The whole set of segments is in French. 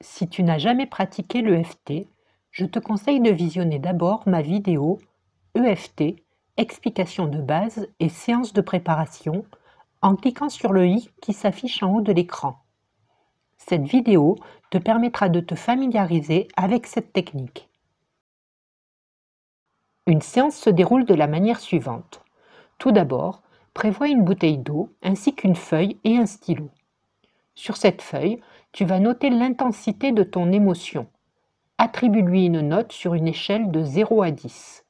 Si tu n'as jamais pratiqué l'EFT, je te conseille de visionner d'abord ma vidéo EFT, explication de base et séance de préparation en cliquant sur le i qui s'affiche en haut de l'écran. Cette vidéo te permettra de te familiariser avec cette technique. Une séance se déroule de la manière suivante. Tout d'abord, prévois une bouteille d'eau ainsi qu'une feuille et un stylo. Sur cette feuille, tu vas noter l'intensité de ton émotion. Attribue-lui une note sur une échelle de 0 à 10.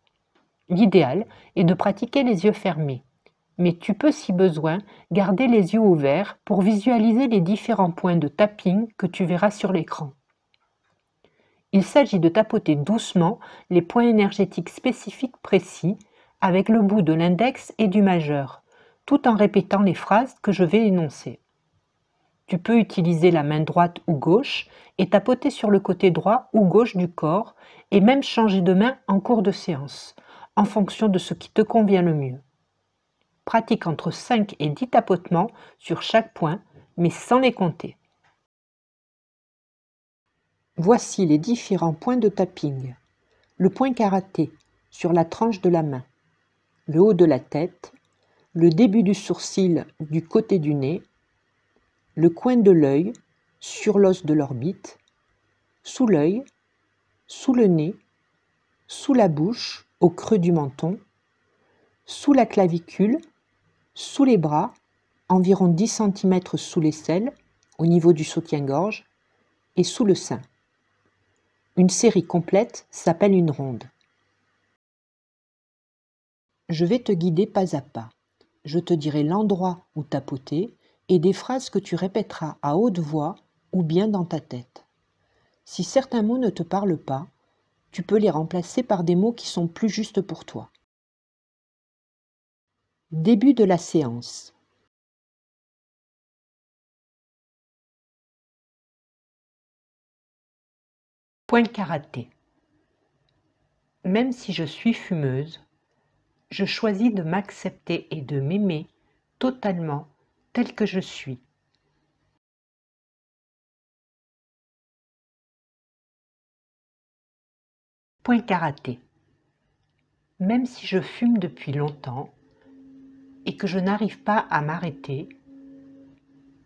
L'idéal est de pratiquer les yeux fermés, mais tu peux si besoin garder les yeux ouverts pour visualiser les différents points de tapping que tu verras sur l'écran. Il s'agit de tapoter doucement les points énergétiques spécifiques précis avec le bout de l'index et du majeur, tout en répétant les phrases que je vais énoncer. Tu peux utiliser la main droite ou gauche et tapoter sur le côté droit ou gauche du corps et même changer de main en cours de séance, en fonction de ce qui te convient le mieux. Pratique entre 5 et 10 tapotements sur chaque point, mais sans les compter. Voici les différents points de tapping. Le point karaté, sur la tranche de la main, le haut de la tête, le début du sourcil du côté du nez le coin de l'œil, sur l'os de l'orbite, sous l'œil, sous le nez, sous la bouche, au creux du menton, sous la clavicule, sous les bras, environ 10 cm sous l'aisselle, au niveau du soutien-gorge, et sous le sein. Une série complète s'appelle une ronde. Je vais te guider pas à pas. Je te dirai l'endroit où tapoter et des phrases que tu répéteras à haute voix ou bien dans ta tête. Si certains mots ne te parlent pas, tu peux les remplacer par des mots qui sont plus justes pour toi. Début de la séance. Point karaté. Même si je suis fumeuse, je choisis de m'accepter et de m'aimer totalement tel que je suis. Point karaté. Même si je fume depuis longtemps et que je n'arrive pas à m'arrêter,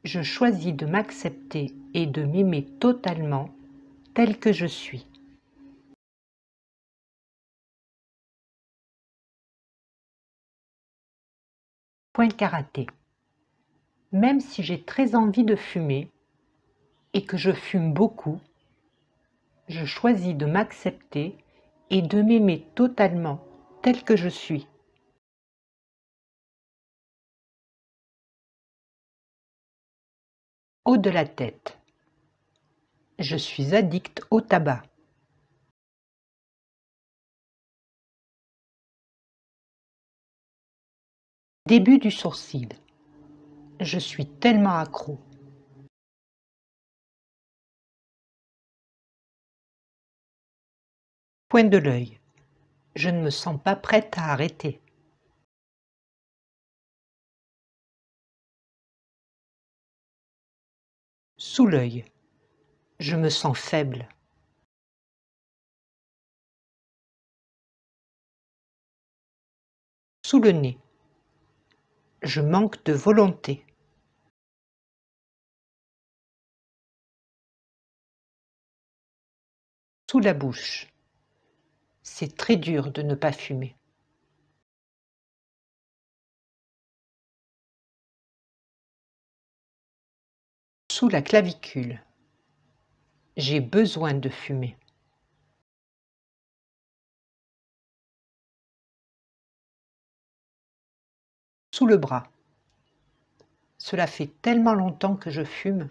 je choisis de m'accepter et de m'aimer totalement tel que je suis. Point karaté même si j'ai très envie de fumer et que je fume beaucoup, je choisis de m'accepter et de m'aimer totalement tel que je suis. Haut de la tête. Je suis addict au tabac. Début du sourcil. Je suis tellement accro. Point de l'œil. Je ne me sens pas prête à arrêter. Sous l'œil. Je me sens faible. Sous le nez. Je manque de volonté. sous la bouche. C'est très dur de ne pas fumer. Sous la clavicule. J'ai besoin de fumer. Sous le bras. Cela fait tellement longtemps que je fume.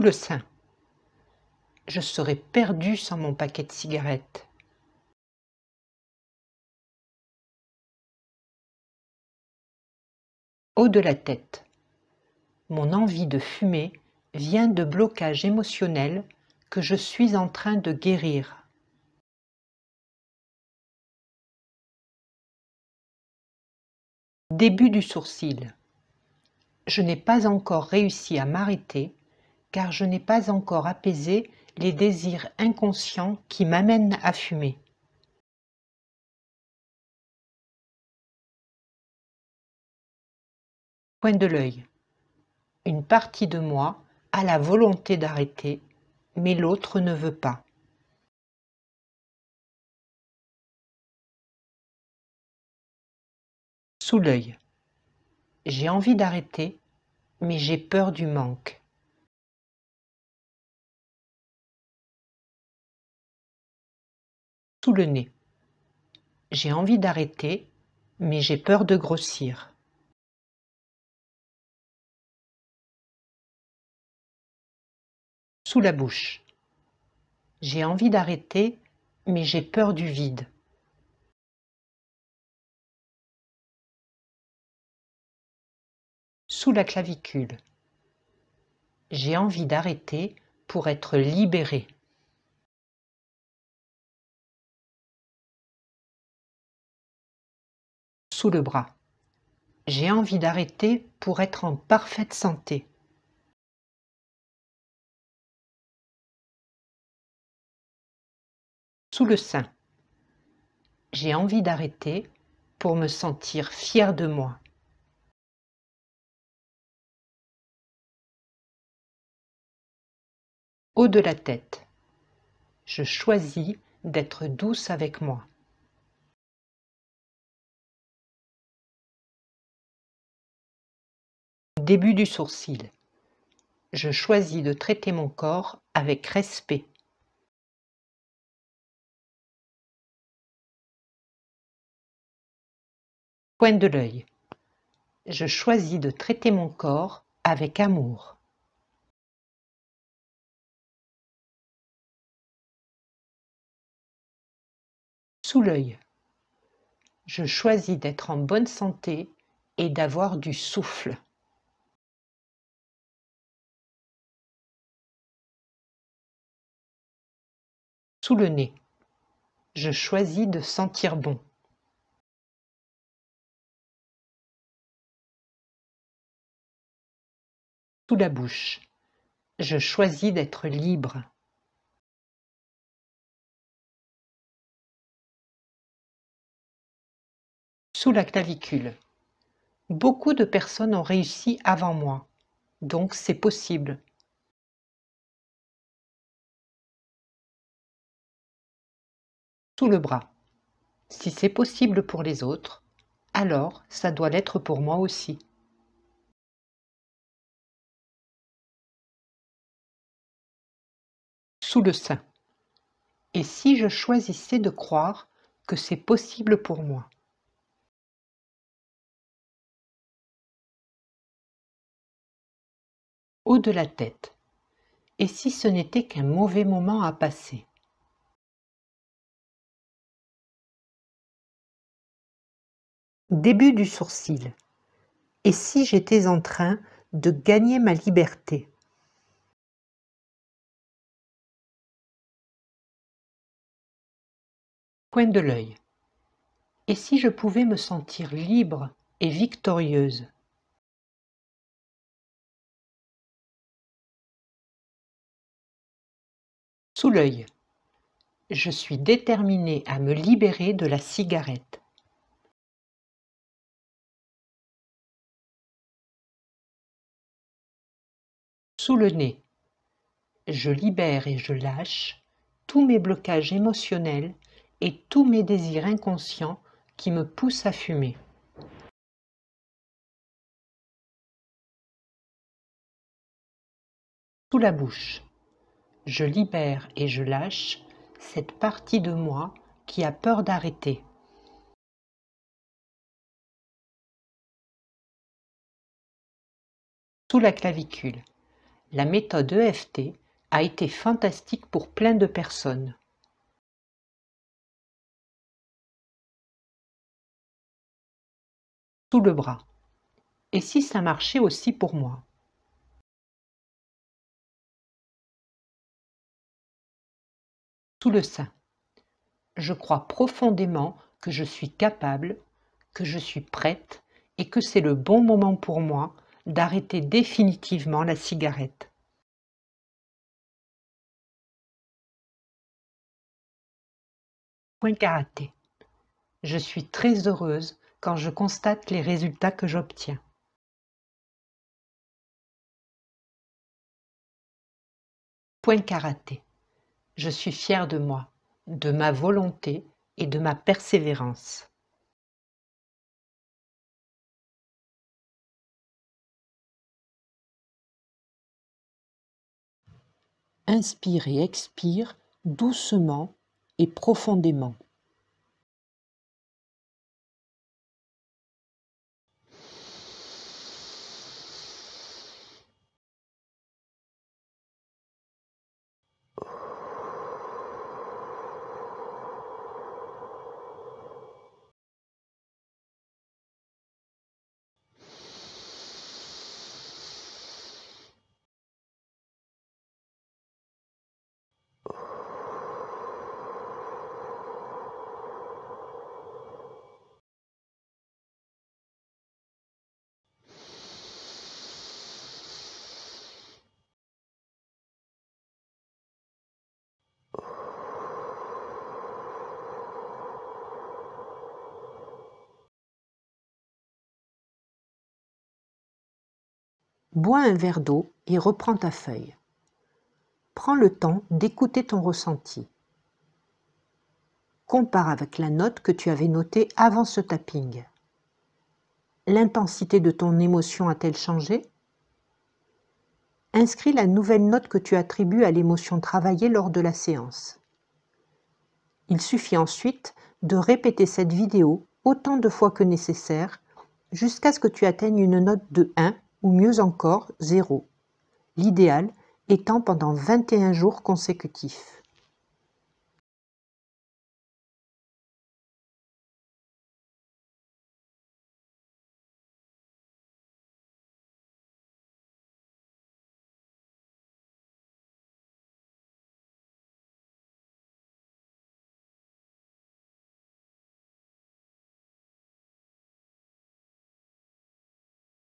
le sein. Je serais perdu sans mon paquet de cigarettes. Haut de la tête. Mon envie de fumer vient de blocages émotionnels que je suis en train de guérir. Début du sourcil. Je n'ai pas encore réussi à m'arrêter car je n'ai pas encore apaisé les désirs inconscients qui m'amènent à fumer. Point de l'œil. Une partie de moi a la volonté d'arrêter, mais l'autre ne veut pas. Sous l'œil. J'ai envie d'arrêter, mais j'ai peur du manque. Sous le nez. J'ai envie d'arrêter, mais j'ai peur de grossir. Sous la bouche. J'ai envie d'arrêter, mais j'ai peur du vide. Sous la clavicule. J'ai envie d'arrêter pour être libéré. sous le bras. J'ai envie d'arrêter pour être en parfaite santé. Sous le sein. J'ai envie d'arrêter pour me sentir fier de moi. Haut de la tête. Je choisis d'être douce avec moi. Début du sourcil. Je choisis de traiter mon corps avec respect. Point de l'œil. Je choisis de traiter mon corps avec amour. Sous l'œil. Je choisis d'être en bonne santé et d'avoir du souffle. sous le nez. Je choisis de sentir bon. Sous la bouche. Je choisis d'être libre. Sous la clavicule. Beaucoup de personnes ont réussi avant moi, donc c'est possible. sous le bras. Si c'est possible pour les autres, alors ça doit l'être pour moi aussi. Sous le sein. Et si je choisissais de croire que c'est possible pour moi Haut de la tête. Et si ce n'était qu'un mauvais moment à passer Début du sourcil. Et si j'étais en train de gagner ma liberté Point de l'œil. Et si je pouvais me sentir libre et victorieuse Sous l'œil. Je suis déterminée à me libérer de la cigarette. sous le nez. Je libère et je lâche tous mes blocages émotionnels et tous mes désirs inconscients qui me poussent à fumer. Sous la bouche, je libère et je lâche cette partie de moi qui a peur d'arrêter. Sous la clavicule, la méthode EFT a été fantastique pour plein de personnes. Sous le bras. Et si ça marchait aussi pour moi Sous le sein. Je crois profondément que je suis capable, que je suis prête et que c'est le bon moment pour moi d'arrêter définitivement la cigarette. Point karaté. Je suis très heureuse quand je constate les résultats que j'obtiens. Point karaté. Je suis fière de moi, de ma volonté et de ma persévérance. inspire et expire doucement et profondément. Bois un verre d'eau et reprends ta feuille. Prends le temps d'écouter ton ressenti. Compare avec la note que tu avais notée avant ce tapping. L'intensité de ton émotion a-t-elle changé Inscris la nouvelle note que tu attribues à l'émotion travaillée lors de la séance. Il suffit ensuite de répéter cette vidéo autant de fois que nécessaire jusqu'à ce que tu atteignes une note de 1 ou mieux encore zéro, l'idéal étant pendant 21 jours consécutifs.